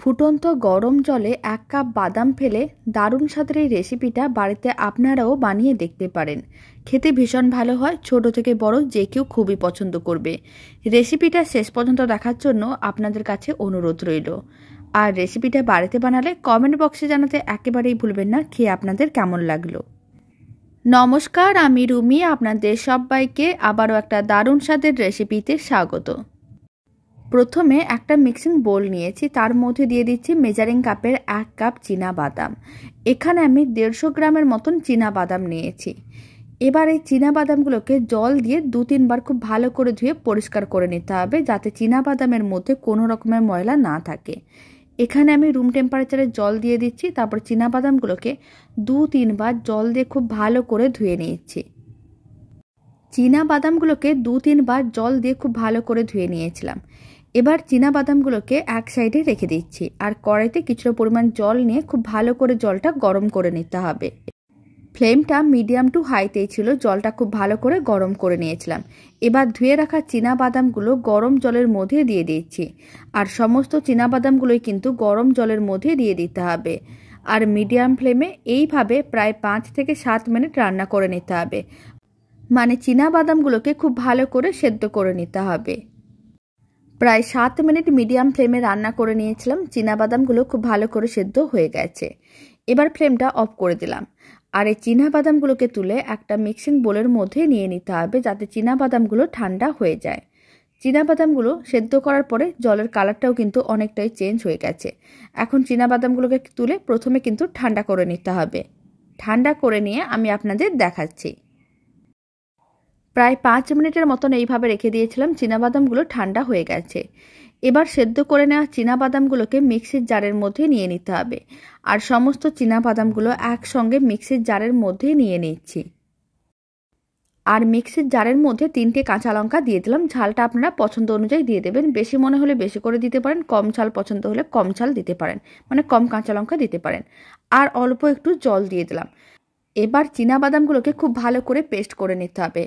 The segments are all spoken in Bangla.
ফুটন্ত গরম জলে এক কাপ বাদাম ফেলে দারুণ স্বাদের এই রেসিপিটা বাড়িতে আপনারাও বানিয়ে দেখতে পারেন খেতে ভীষণ ভালো হয় ছোট থেকে বড় যে কেউ খুবই পছন্দ করবে রেসিপিটা শেষ পর্যন্ত দেখার জন্য আপনাদের কাছে অনুরোধ রইল আর রেসিপিটা বাড়িতে বানালে কমেন্ট বক্সে জানাতে একেবারেই ভুলবেন না খেয়ে আপনাদের কেমন লাগলো নমস্কার আমি রুমি আপনাদের সবাইকে আবারও একটা দারুণ স্বাদের রেসিপিতে স্বাগত প্রথমে একটা মিক্সিং বোল নিয়েছি তার মধ্যে দিয়ে দিচ্ছি মেজারিং কাপের এক কাপ চীনা বাদাম এখানে আমি দেড়শো গ্রামের মতন চীনা বাদাম নিয়েছি এবার এই চীনা বাদামগুলোকে জল দিয়ে দু তিনবার খুব ভালো করে ধুয়ে পরিষ্কার করে নিতে হবে যাতে চীনা বাদামের মধ্যে কোনো রকমের ময়লা না থাকে এখানে আমি রুম টেম্পারেচারে জল দিয়ে দিচ্ছি তারপর চীনা বাদামগুলোকে দু তিনবার জল দিয়ে খুব ভালো করে ধুয়ে নিয়েছি চীনা বাদামগুলোকে দু তিনবার জল দিয়ে খুব ভালো করে ধুয়ে নিয়েছিলাম এবার চীনা বাদামগুলোকে এক সাইডে রেখে দিচ্ছি আর কড়াইতে কিছুটা পরিমাণ জল নিয়ে খুব ভালো করে জলটা গরম করে নিতে হবে ফ্লেমটা মিডিয়াম টু হাইতেই ছিল জলটা খুব ভালো করে গরম করে নিয়েছিলাম এবার ধুয়ে রাখা চীনা বাদামগুলো গরম জলের মধ্যে দিয়ে দিচ্ছি আর সমস্ত চীনা বাদামগুলোই কিন্তু গরম জলের মধ্যে দিয়ে দিতে হবে আর মিডিয়াম ফ্লেমে এইভাবে প্রায় পাঁচ থেকে সাত মিনিট রান্না করে নিতে হবে মানে চীনা বাদামগুলোকে খুব ভালো করে সেদ্ধ করে নিতে হবে প্রায় সাত মিনিট মিডিয়াম ফ্লেমে রান্না করে নিয়েছিলাম বাদামগুলো খুব ভালো করে সেদ্ধ হয়ে গেছে এবার ফ্লেমটা অফ করে দিলাম আর এই বাদামগুলোকে তুলে একটা মিক্সিং বোলের মধ্যে নিয়ে নিতে হবে যাতে বাদামগুলো ঠান্ডা হয়ে যায় বাদামগুলো সেদ্ধ করার পরে জলের কালারটাও কিন্তু অনেকটাই চেঞ্জ হয়ে গেছে এখন বাদামগুলোকে তুলে প্রথমে কিন্তু ঠান্ডা করে নিতে হবে ঠান্ডা করে নিয়ে আমি আপনাদের দেখাচ্ছি প্রায় পাঁচ মিনিটের মতন এইভাবে রেখে দিয়েছিলাম বাদামগুলো ঠান্ডা হয়ে গেছে এবার সেদ্ধ করে নেওয়া বাদামগুলোকে মিক্সির জারের মধ্যে নিয়ে নিতে হবে আর সমস্ত বাদামগুলো একসঙ্গে মিক্সির জারের মধ্যে নিয়ে নিচ্ছি আর মিক্সির জারের মধ্যে তিনটে কাঁচা লঙ্কা দিয়ে দিলাম ঝালটা আপনারা পছন্দ অনুযায়ী দিয়ে দেবেন বেশি মনে হলে বেশি করে দিতে পারেন কম ঝাল পছন্দ হলে কম ঝাল দিতে পারেন মানে কম কাঁচা লঙ্কা দিতে পারেন আর অল্প একটু জল দিয়ে দিলাম এবার বাদামগুলোকে খুব ভালো করে পেস্ট করে নিতে হবে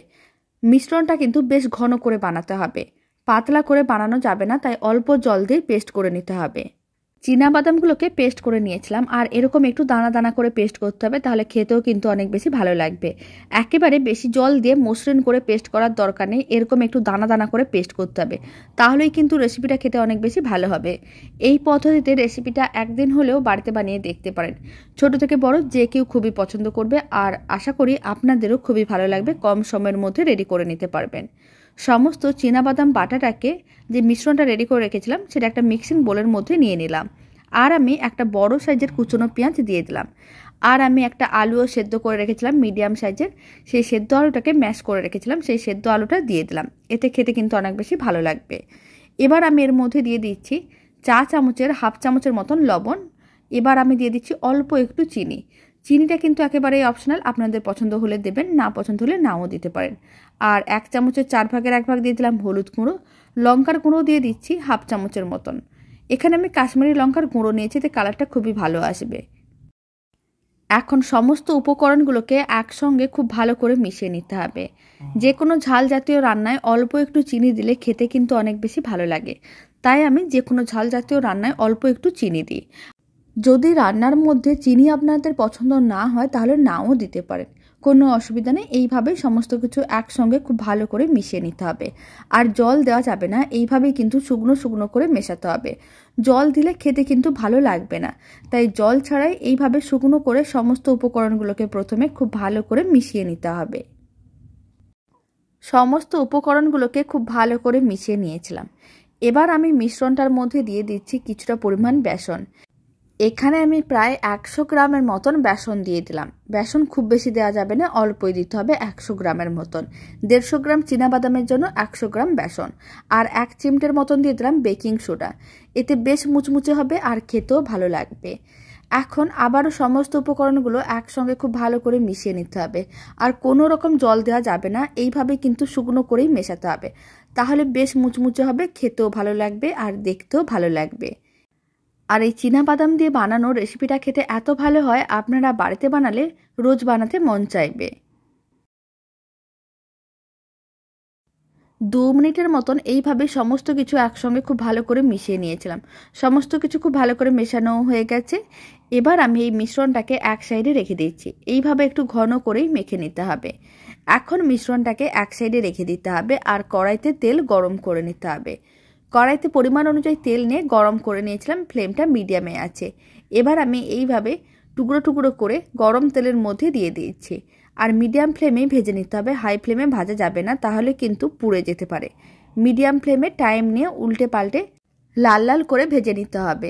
মিশ্রণটা কিন্তু বেশ ঘন করে বানাতে হবে পাতলা করে বানানো যাবে না তাই অল্প জল দিয়ে পেস্ট করে নিতে হবে বাদামগুলোকে পেস্ট করে নিয়েছিলাম আর এরকম একটু দানা দানা করে পেস্ট করতে হবে তাহলে খেতেও কিন্তু অনেক বেশি ভালো লাগবে একেবারে বেশি জল দিয়ে মসৃণ করে পেস্ট করার দরকার নেই এরকম একটু দানা দানা করে পেস্ট করতে হবে তাহলেই কিন্তু রেসিপিটা খেতে অনেক বেশি ভালো হবে এই পদ্ধতিতে রেসিপিটা একদিন হলেও বাড়িতে বানিয়ে দেখতে পারেন ছোট থেকে বড় যে কেউ খুবই পছন্দ করবে আর আশা করি আপনাদেরও খুবই ভালো লাগবে কম সময়ের মধ্যে রেডি করে নিতে পারবেন সমস্ত বাদাম বাটাটাকে যে মিশ্রণটা রেডি করে রেখেছিলাম সেটা একটা মিক্সিং বোলের মধ্যে নিয়ে নিলাম আর আমি একটা বড় সাইজের কুচনো পেঁয়াজ দিয়ে দিলাম আর আমি একটা আলুও সেদ্ধ করে রেখেছিলাম মিডিয়াম সাইজের সেই সেদ্ধ আলুটাকে ম্যাশ করে রেখেছিলাম সেই সেদ্ধ আলুটা দিয়ে দিলাম এতে খেতে কিন্তু অনেক বেশি ভালো লাগবে এবার আমি এর মধ্যে দিয়ে দিচ্ছি চা চামচের হাফ চামচের মতন লবণ এবার আমি দিয়ে দিচ্ছি অল্প একটু চিনি চিনিটা কিন্তু একেবারেই অপশনাল আপনাদের পছন্দ হলে দেবেন না পছন্দ হলে নাও দিতে পারেন আর এক চামচের চার ভাগের এক ভাগ দিয়ে দিলাম হলুদ গুঁড়ো লঙ্কার গুঁড়ো দিয়ে দিচ্ছি হাফ চামচের মতন এখানে আমি কাশ্মীরি লঙ্কার গুঁড়ো নিয়েছি তো কালারটা খুবই ভালো আসবে এখন সমস্ত উপকরণগুলোকে একসঙ্গে খুব ভালো করে মিশিয়ে নিতে হবে যে কোনো ঝাল জাতীয় রান্নায় অল্প একটু চিনি দিলে খেতে কিন্তু অনেক বেশি ভালো লাগে তাই আমি যে কোনো ঝাল জাতীয় রান্নায় অল্প একটু চিনি দিই যদি রান্নার মধ্যে চিনি আপনাদের পছন্দ না হয় তাহলে নাও দিতে পারেন কোনো অসুবিধা নেই এইভাবে সমস্ত কিছু একসঙ্গে খুব ভালো করে মিশিয়ে নিতে হবে আর জল দেওয়া যাবে না এইভাবেই কিন্তু শুকনো শুকনো করে মেশাতে হবে জল দিলে খেতে কিন্তু ভালো লাগবে না তাই জল ছাড়াই এইভাবে শুকনো করে সমস্ত উপকরণগুলোকে প্রথমে খুব ভালো করে মিশিয়ে নিতে হবে সমস্ত উপকরণগুলোকে খুব ভালো করে মিশিয়ে নিয়েছিলাম এবার আমি মিশ্রণটার মধ্যে দিয়ে দিচ্ছি কিছুটা পরিমাণ বেসন এখানে আমি প্রায় একশো গ্রামের মতন বেসন দিয়ে দিলাম বেসন খুব বেশি দেওয়া যাবে না অল্পই দিতে হবে একশো গ্রামের মতন দেড়শো গ্রাম বাদামের জন্য একশো গ্রাম বেসন আর এক চিমটের মতন দিয়ে দিলাম বেকিং সোডা এতে বেশ মুচমুচে হবে আর খেতেও ভালো লাগবে এখন আবারও সমস্ত উপকরণগুলো একসঙ্গে খুব ভালো করে মিশিয়ে নিতে হবে আর কোনো রকম জল দেওয়া যাবে না এইভাবে কিন্তু শুকনো করেই মেশাতে হবে তাহলে বেশ মুচমুচে হবে খেতেও ভালো লাগবে আর দেখতেও ভালো লাগবে আর এই চীনা বাদাম দিয়ে বানানো রেসিপিটা খেতে এত ভালো হয় আপনারা বাড়িতে বানালে রোজ বানাতে মন চাইবে দু মিনিটের মতন এইভাবে সমস্ত কিছু একসঙ্গে খুব ভালো করে মিশিয়ে নিয়েছিলাম সমস্ত কিছু খুব ভালো করে মেশানো হয়ে গেছে এবার আমি এই মিশ্রণটাকে এক সাইডে রেখে দিচ্ছি এইভাবে একটু ঘন করেই মেখে নিতে হবে এখন মিশ্রণটাকে এক সাইডে রেখে দিতে হবে আর কড়াইতে তেল গরম করে নিতে হবে কড়াইতে পরিমাণ অনুযায়ী তেল নিয়ে গরম করে নিয়েছিলাম ফ্লেমটা মিডিয়ামে আছে এবার আমি এইভাবে টুকরো টুকরো করে গরম তেলের মধ্যে দিয়ে দিয়েছি আর মিডিয়াম ফ্লেমে ভেজে নিতে হবে হাই ফ্লেমে ভাজা যাবে না তাহলে কিন্তু পুড়ে যেতে পারে মিডিয়াম ফ্লেমে টাইম নিয়ে উল্টে পাল্টে লাল লাল করে ভেজে নিতে হবে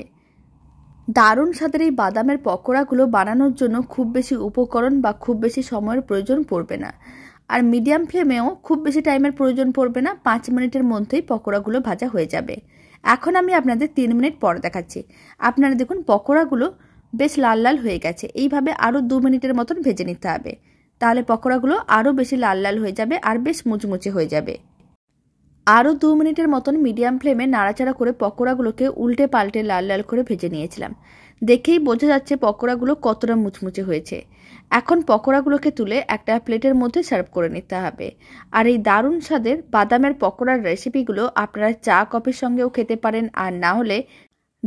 দারুণ স্বাদের এই বাদামের পকোড়াগুলো বানানোর জন্য খুব বেশি উপকরণ বা খুব বেশি সময়ের প্রয়োজন পড়বে না আর মিডিয়াম ফ্লেমেও খুব বেশি টাইমের প্রয়োজন পড়বে না পাঁচ মিনিটের মধ্যেই পকোড়াগুলো ভাজা হয়ে যাবে এখন আমি আপনাদের তিন মিনিট পর দেখাচ্ছি আপনারা দেখুন পকোড়াগুলো বেশ লাল লাল হয়ে গেছে এইভাবে আরও দু মিনিটের মতন ভেজে নিতে হবে তাহলে পকোড়াগুলো আরও বেশি লাল লাল হয়ে যাবে আর বেশ মুচমুচে হয়ে যাবে আরও দু মিনিটের মতন মিডিয়াম ফ্লেমে নাড়াচাড়া করে পকোড়াগুলোকে উল্টে পাল্টে লাল লাল করে ভেজে নিয়েছিলাম দেখেই বোঝা যাচ্ছে পকোড়াগুলো কতটা মুচমুচে হয়েছে এখন পকোড়াগুলোকে তুলে একটা প্লেটের মধ্যে সার্ভ করে নিতে হবে আর এই দারুণ স্বাদের বাদামের পকোড়ার রেসিপিগুলো আপনারা চা কফির সঙ্গেও খেতে পারেন আর না হলে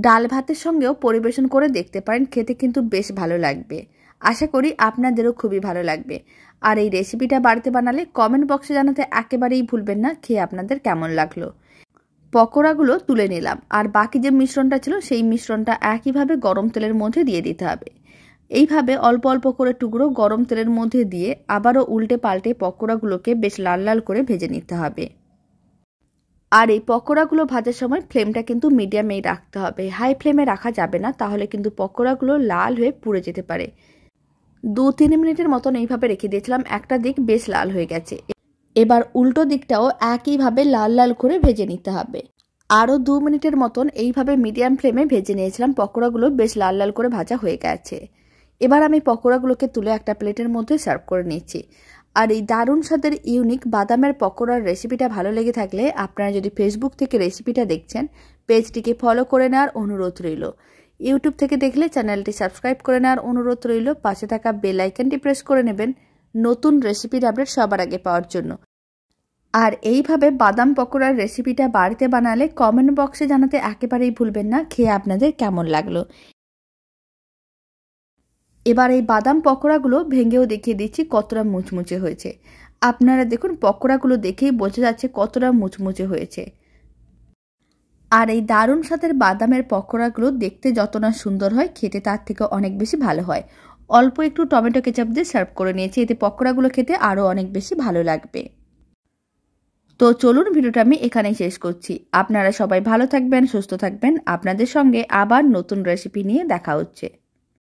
ডাল ভাতের সঙ্গেও পরিবেশন করে দেখতে পারেন খেতে কিন্তু বেশ ভালো লাগবে আশা করি আপনাদেরও খুবই ভালো লাগবে আর এই রেসিপিটা বাড়িতে বানালে কমেন্ট বক্সে জানাতে একেবারেই ভুলবেন না খেয়ে আপনাদের কেমন লাগলো পকোড়াগুলো তুলে নিলাম আর বাকি যে মিশ্রণটা ছিল সেই মিশ্রণটা একইভাবে গরম তেলের মধ্যে দিয়ে দিতে হবে এইভাবে অল্প অল্প করে টুকরো গরম তেলের মধ্যে দিয়ে আবারও উল্টে পাল্টে পকোড়াগুলোকে বেশ লাল লাল করে ভেজে নিতে হবে আর এই পকোড়াগুলো ভাজার সময় ফ্লেমটা কিন্তু মিডিয়ামেই রাখতে হবে হাই ফ্লেমে রাখা যাবে না তাহলে কিন্তু পকোড়াগুলো লাল হয়ে পুড়ে যেতে পারে দু তিন মিনিটের মতন এইভাবে রেখে দিয়েছিলাম একটা দিক বেশ লাল হয়ে গেছে এবার উল্টো দিকটাও একইভাবে লাল লাল করে ভেজে নিতে হবে আরও দু মিনিটের মতন এইভাবে মিডিয়াম ফ্লেমে ভেজে নিয়েছিলাম পকোড়াগুলো বেশ লাল লাল করে ভাজা হয়ে গেছে এবার আমি পকোড়াগুলোকে তুলে একটা প্লেটের মধ্যে সার্ভ করে নিয়েছি আর এই দারুণ স্বাদের ইউনিক বাদামের পকোড়ার রেসিপিটা ভালো লেগে থাকলে আপনারা যদি ফেসবুক থেকে রেসিপিটা দেখছেন পেজটিকে ফলো করে নেওয়ার অনুরোধ রইল ইউটিউব থেকে দেখলে চ্যানেলটি সাবস্ক্রাইব করে নেওয়ার অনুরোধ রইল পাশে থাকা বেল আইকনটি প্রেস করে নেবেন নতুন রেসিপির আপডেট সবার আগে পাওয়ার জন্য আর এইভাবে বাদাম পকোড়ার রেসিপিটা বাড়িতে বানালে কমেন্ট বক্সে জানাতে একেবারেই ভুলবেন না খেয়ে আপনাদের কেমন লাগলো এবার এই বাদাম পকোড়াগুলো ভেঙেও দেখিয়ে দিচ্ছি কতটা মুচমুচে হয়েছে আপনারা দেখুন পকোড়াগুলো দেখেই বোঝা যাচ্ছে কতটা মুচমুচে হয়েছে আর এই দারুণ সাথের বাদামের পকোড়াগুলো দেখতে যত না সুন্দর হয় খেতে তার থেকে অনেক বেশি ভালো হয় অল্প একটু টমেটো কেচাপ দিয়ে সার্ভ করে নিয়েছি এতে পকোড়াগুলো খেতে আরও অনেক বেশি ভালো লাগবে তো চলুন ভিডিওটা আমি এখানেই শেষ করছি আপনারা সবাই ভালো থাকবেন সুস্থ থাকবেন আপনাদের সঙ্গে আবার নতুন রেসিপি নিয়ে দেখা হচ্ছে